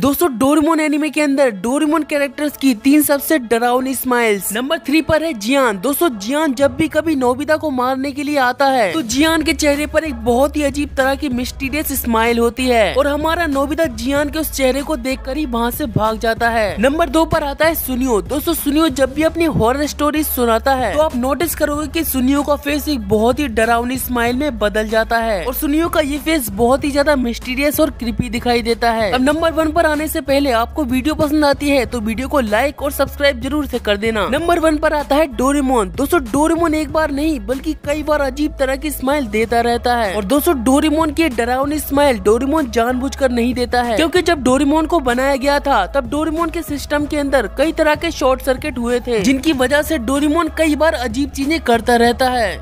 दोस्तों Doraemon anime के अंदर डोरेमोन कैरेक्टर्स की तीन सबसे डरावनी स्माइल्स नंबर थ्री पर है जियान दोस्तों जियान जब भी कभी नोबिता को मारने के लिए आता है तो जियान के चेहरे पर एक बहुत ही अजीब तरह की मिस्टीरियस स्माइल होती है और हमारा नोबिता जियान के उस चेहरे को देख कर ही वहाँ ऐसी भाग जाता है नंबर दो पर आता है सुनियो दोस्तों सुनियो जब भी अपनी हॉरर स्टोरी सुनाता है तो आप नोटिस करोगे की सुनियो का फेस एक बहुत ही डरावनी स्माइल में बदल जाता है और सुनियो का ये फेस बहुत ही ज्यादा मिस्टीरियस और कृपी दिखाई देता है अब नंबर वन पर पर आने से पहले आपको वीडियो पसंद आती है तो वीडियो को लाइक और सब्सक्राइब जरूर से कर देना नंबर वन पर आता है डोरेमोन दोस्तों डोरेमोन एक बार नहीं बल्कि कई बार अजीब तरह की स्माइल देता रहता है और दोस्तों डोरेमोन की डरावनी स्माइल डोरेमोन जानबूझकर नहीं देता है क्योंकि जब डोरेमोन को बनाया गया था तब डोरेमोन के सिस्टम के अंदर कई तरह के शॉर्ट सर्किट हुए थे जिनकी वजह से डोरेमोन कई बार अजीब चीजें करता रहता है